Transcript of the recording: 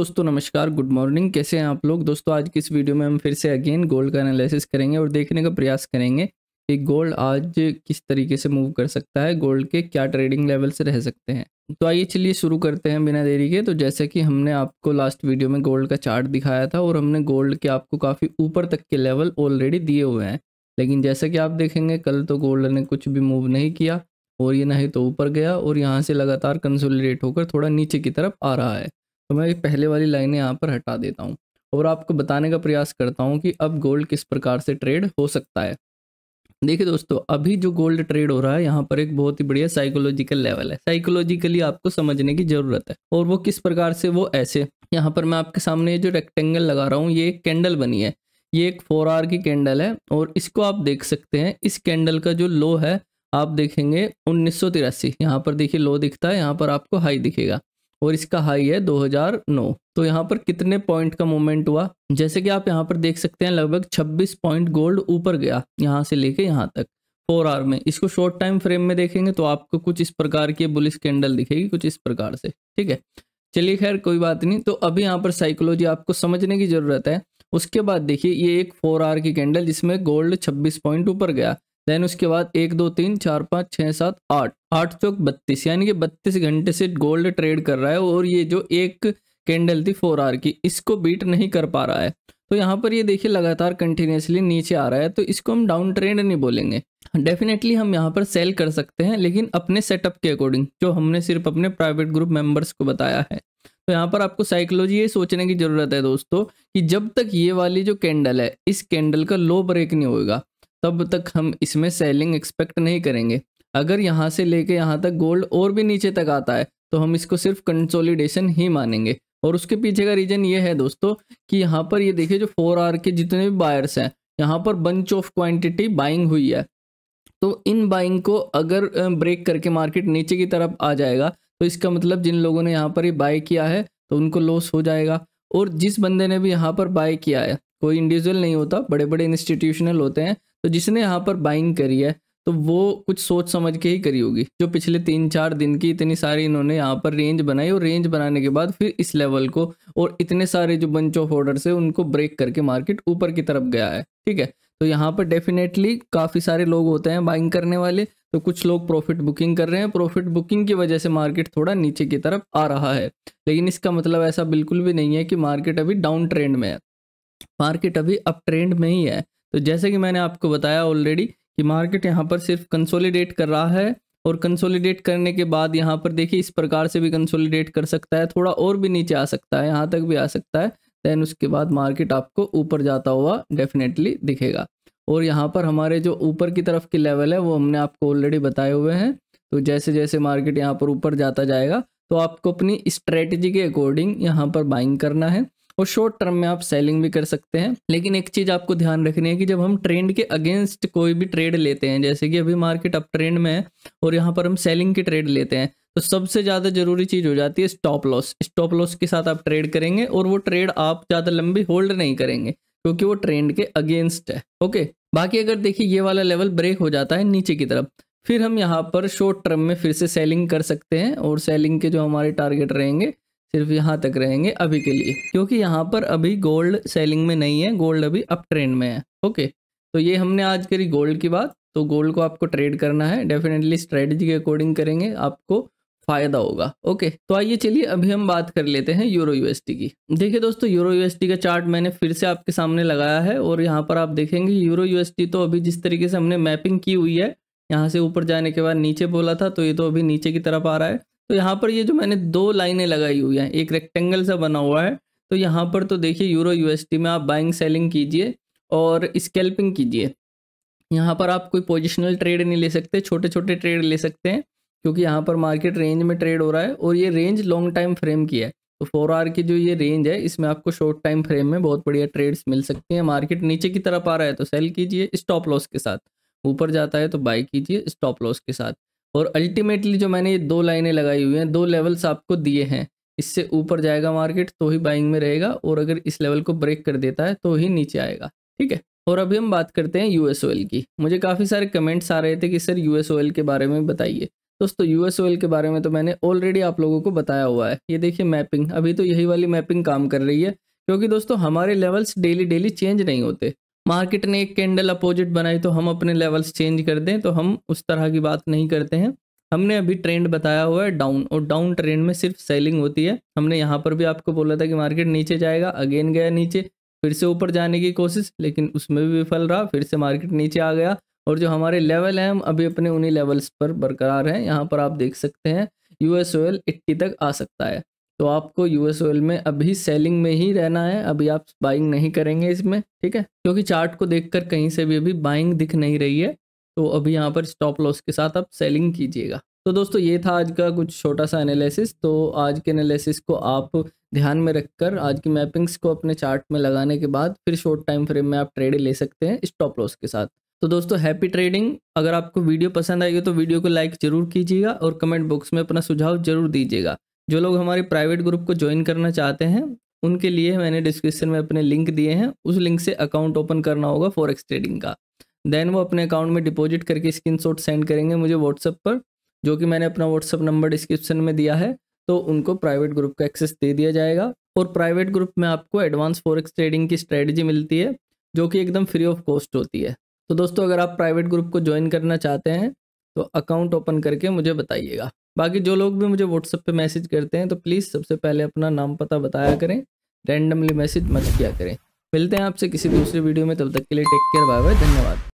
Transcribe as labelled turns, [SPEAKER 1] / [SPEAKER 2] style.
[SPEAKER 1] दोस्तों नमस्कार good morning कैसे हैं आप लोग दोस्तों आज की इस वीडियो में हम फिर से अगेन गोल्ड का एनालिसिस करेंगे और देखने का प्रयास करेंगे कि गोल्ड आज किस तरीके से मूव कर सकता है गोल्ड के क्या ट्रेडिंग लेवल से रह सकते हैं तो आइए चलिए शुरू करते हैं बिना देरी के तो जैसे कि हमने आपको लास्ट वीडियो में गोल्ड का चार्ट दिखाया था और हमने गोल्ड के आपको काफ़ी ऊपर तक के लेवल ऑलरेडी दिए हुए हैं लेकिन जैसा कि आप देखेंगे कल तो गोल्ड ने कुछ भी मूव नहीं किया और ये ना ही तो ऊपर गया और यहाँ से लगातार कंसोलिडेट होकर थोड़ा नीचे की तरफ आ रहा है तो मैं पहले वाली लाइनें यहाँ पर हटा देता हूँ और आपको बताने का प्रयास करता हूँ कि अब गोल्ड किस प्रकार से ट्रेड हो सकता है देखिए दोस्तों अभी जो गोल्ड ट्रेड हो रहा है यहाँ पर एक बहुत ही बढ़िया साइकोलॉजिकल लेवल है साइकोलॉजिकली आपको समझने की ज़रूरत है और वो किस प्रकार से वो ऐसे यहाँ पर मैं आपके सामने जो रेक्टेंगल लगा रहा हूँ ये एक कैंडल बनी है ये एक फोर आर की कैंडल है और इसको आप देख सकते हैं इस कैंडल का जो लो है आप देखेंगे उन्नीस सौ यहाँ पर देखिए लो दिखता है यहाँ पर आपको हाई दिखेगा और इसका हाई है 2009 तो यहाँ पर कितने पॉइंट का मूवमेंट हुआ जैसे कि आप यहाँ पर देख सकते हैं लगभग 26 पॉइंट गोल्ड ऊपर गया यहाँ से लेके यहाँ तक फोर आर में इसको शॉर्ट टाइम फ्रेम में देखेंगे तो आपको कुछ इस प्रकार की बुलिस कैंडल दिखेगी कुछ इस प्रकार से ठीक है चलिए खैर कोई बात नहीं तो अभी यहाँ पर साइकोलॉजी आपको समझने की ज़रूरत है उसके बाद देखिए ये एक फोर आर की कैंडल जिसमें गोल्ड 26 पॉइंट ऊपर गया देन उसके बाद एक दो तीन चार पाँच छः सात आठ आठ चौक तो बत्तीस यानी कि बत्तीस घंटे से गोल्ड ट्रेड कर रहा है और ये जो एक कैंडल थी फोर आर की इसको बीट नहीं कर पा रहा है तो यहाँ पर ये देखिए लगातार कंटिन्यूसली नीचे आ रहा है तो इसको हम डाउन ट्रेंड नहीं बोलेंगे डेफिनेटली हम यहाँ पर सेल कर सकते हैं लेकिन अपने सेटअप के अकॉर्डिंग जो हमने सिर्फ अपने प्राइवेट ग्रुप मेंबर्स को बताया है तो यहाँ पर आपको साइकोलॉजी ये सोचने की ज़रूरत है दोस्तों कि जब तक ये वाली जो कैंडल है इस कैंडल का लो ब्रेक नहीं होगा तब तक हम इसमें सेलिंग एक्सपेक्ट नहीं करेंगे अगर यहाँ से लेके यहाँ तक गोल्ड और भी नीचे तक आता है तो हम इसको सिर्फ कंसोलिडेशन ही मानेंगे और उसके पीछे का रीज़न ये है दोस्तों कि यहाँ पर ये देखिए जो फोर आर के जितने भी बायर्स हैं यहाँ पर बंच ऑफ क्वांटिटी बाइंग हुई है तो इन बाइंग को अगर ब्रेक करके मार्केट नीचे की तरफ आ जाएगा तो इसका मतलब जिन लोगों ने यहाँ पर ये बाय किया है तो उनको लॉस हो जाएगा और जिस बंदे ने भी यहाँ पर बाय किया है कोई इंडिविजुअल नहीं होता बड़े बड़े इंस्टीट्यूशनल होते हैं तो जिसने यहाँ पर बाइंग करी है तो वो कुछ सोच समझ के ही करी होगी जो पिछले तीन चार दिन की इतनी सारी इन्होंने यहाँ पर रेंज बनाई और रेंज बनाने के बाद फिर इस लेवल को और इतने सारे जो बंच ऑफ ऑर्डर है उनको ब्रेक करके मार्केट ऊपर की तरफ गया है ठीक है तो यहाँ पर डेफिनेटली काफ़ी सारे लोग होते हैं बाइंग करने वाले तो कुछ लोग प्रॉफिट बुकिंग कर रहे हैं प्रॉफिट बुकिंग की वजह से मार्केट थोड़ा नीचे की तरफ आ रहा है लेकिन इसका मतलब ऐसा बिल्कुल भी नहीं है कि मार्केट अभी डाउन ट्रेंड में है मार्केट अभी अप ट्रेंड में ही है तो जैसे कि मैंने आपको बताया ऑलरेडी कि मार्केट यहाँ पर सिर्फ कंसोलिडेट कर रहा है और कंसोलिडेट करने के बाद यहाँ पर देखिए इस प्रकार से भी कंसोलिडेट कर सकता है थोड़ा और भी नीचे आ सकता है यहाँ तक भी आ सकता है देन उसके बाद मार्केट आपको ऊपर जाता हुआ डेफिनेटली दिखेगा और यहाँ पर हमारे जो ऊपर की तरफ की लेवल है वो हमने आपको ऑलरेडी बताए हुए हैं तो जैसे जैसे मार्केट यहाँ पर ऊपर जाता जाएगा तो आपको अपनी स्ट्रेटजी के अकॉर्डिंग यहाँ पर बाइंग करना है और शॉर्ट टर्म में आप सेलिंग भी कर सकते हैं लेकिन एक चीज़ आपको ध्यान रखनी है कि जब हम ट्रेंड के अगेंस्ट कोई भी ट्रेड लेते हैं जैसे कि अभी मार्केट अप ट्रेंड में है और यहाँ पर हम सेलिंग की ट्रेड लेते हैं तो सबसे ज़्यादा ज़रूरी चीज़ हो जाती है स्टॉप लॉस स्टॉप लॉस के साथ आप ट्रेड करेंगे और वो ट्रेड आप ज़्यादा लंबी होल्ड नहीं करेंगे क्योंकि वो ट्रेंड के अगेंस्ट है ओके बाकी अगर देखिए ये वाला लेवल ब्रेक हो जाता है नीचे की तरफ फिर हम यहाँ पर शॉर्ट टर्म में फिर से सेलिंग कर सकते हैं और सेलिंग के जो हमारे टारगेट रहेंगे सिर्फ यहाँ तक रहेंगे अभी के लिए क्योंकि यहाँ पर अभी गोल्ड सेलिंग में नहीं है गोल्ड अभी अप ट्रेंड में है ओके तो ये हमने आज करी गोल्ड की बात तो गोल्ड को आपको ट्रेड करना है डेफिनेटली स्ट्रेटजी के अकॉर्डिंग करेंगे आपको फायदा होगा ओके तो आइए चलिए अभी हम बात कर लेते हैं यूरो यूएसटी की देखिए दोस्तों यूरो यूएसटी का चार्ट मैंने फिर से आपके सामने लगाया है और यहाँ पर आप देखेंगे यूरो यूएसटी तो अभी जिस तरीके से हमने मैपिंग की हुई है यहाँ से ऊपर जाने के बाद नीचे बोला था तो ये तो अभी नीचे की तरफ आ रहा है तो यहाँ पर ये जो मैंने दो लाइनें लगाई हुई हैं एक रेक्टेंगल सा बना हुआ है तो यहाँ पर तो देखिए यूरो यूएसडी में आप बाइंग सेलिंग कीजिए और स्केल्पिंग कीजिए यहाँ पर आप कोई पोजिशनल ट्रेड नहीं ले सकते छोटे छोटे ट्रेड ले सकते हैं क्योंकि यहाँ पर मार्केट रेंज में ट्रेड हो रहा है और ये रेंज लॉन्ग टाइम फ्रेम की है तो फोर आर की जो ये रेंज है इसमें आपको शॉर्ट टाइम फ्रेम में बहुत बढ़िया ट्रेड्स मिल सकती हैं मार्केट नीचे की तरफ आ रहा है तो सेल कीजिए स्टॉप लॉस के साथ ऊपर जाता है तो बाई कीजिए स्टॉप लॉस के साथ और अल्टीमेटली जो मैंने ये दो लाइनें लगाई हुई हैं दो लेवल्स आपको दिए हैं इससे ऊपर जाएगा मार्केट तो ही बाइंग में रहेगा और अगर इस लेवल को ब्रेक कर देता है तो ही नीचे आएगा ठीक है और अभी हम बात करते हैं एस ऑयल की मुझे काफ़ी सारे कमेंट्स आ रहे थे कि सर एस ओएल के बारे में बताइए दोस्तों एस ओएल के बारे में तो मैंने ऑलरेडी आप लोगों को बताया हुआ है ये देखिए मैपिंग अभी तो यही वाली मैपिंग काम कर रही है क्योंकि दोस्तों हमारे लेवल्स डेली डेली चेंज नहीं होते मार्केट ने एक कैंडल अपोजिट बनाई तो हम अपने लेवल्स चेंज कर दें तो हम उस तरह की बात नहीं करते हैं हमने अभी ट्रेंड बताया हुआ है डाउन और डाउन ट्रेंड में सिर्फ सेलिंग होती है हमने यहाँ पर भी आपको बोला था कि मार्केट नीचे जाएगा अगेन गया नीचे फिर से ऊपर जाने की कोशिश लेकिन उसमें भी विफल रहा फिर से मार्केट नीचे आ गया और जो हमारे लेवल हैं हम अभी अपने उन्हीं लेवल्स पर बरकरार हैं यहाँ पर आप देख सकते हैं यू एस ओयल तक आ सकता है तो आपको यूएस ऑयल में अभी सेलिंग में ही रहना है अभी आप बाइंग नहीं करेंगे इसमें ठीक है क्योंकि चार्ट को देखकर कहीं से भी अभी बाइंग दिख नहीं रही है तो अभी यहाँ पर स्टॉप लॉस के साथ आप सेलिंग कीजिएगा तो दोस्तों ये था आज का कुछ छोटा सा एनालिसिस तो आज के एनालिसिस को आप ध्यान में रखकर आज की मैपिंग्स को अपने चार्ट में लगाने के बाद फिर शॉर्ट टाइम फ्रेम में आप ट्रेड ले सकते हैं स्टॉप लॉस के साथ तो दोस्तों हैप्पी ट्रेडिंग अगर आपको वीडियो पसंद आएगी तो वीडियो को लाइक जरूर कीजिएगा और कमेंट बॉक्स में अपना सुझाव जरूर दीजिएगा जो लोग हमारे प्राइवेट ग्रुप को ज्वाइन करना चाहते हैं उनके लिए मैंने डिस्क्रिप्शन में अपने लिंक दिए हैं उस लिंक से अकाउंट ओपन करना होगा फॉरेक्स ट्रेडिंग का देन वो अपने अकाउंट में डिपॉजिट करके स्क्रीन सेंड करेंगे मुझे व्हाट्सअप पर जो कि मैंने अपना व्हाट्सअप नंबर डिस्क्रिप्शन में दिया है तो उनको प्राइवेट ग्रुप का एक्सेस दे दिया जाएगा और प्राइवेट ग्रुप में आपको एडवांस फॉरेक्स ट्रेडिंग की स्ट्रेटजी मिलती है जो कि एकदम फ्री ऑफ कॉस्ट होती है तो दोस्तों अगर आप प्राइवेट ग्रुप को ज्वाइन करना चाहते हैं तो अकाउंट ओपन करके मुझे बताइएगा बाकी जो लोग भी मुझे व्हाट्सएप पे मैसेज करते हैं तो प्लीज़ सबसे पहले अपना नाम पता बताया करें रैंडमली मैसेज मत किया करें मिलते हैं आपसे किसी दूसरे वीडियो में तब तक के लिए टेक केयर बाय बाय धन्यवाद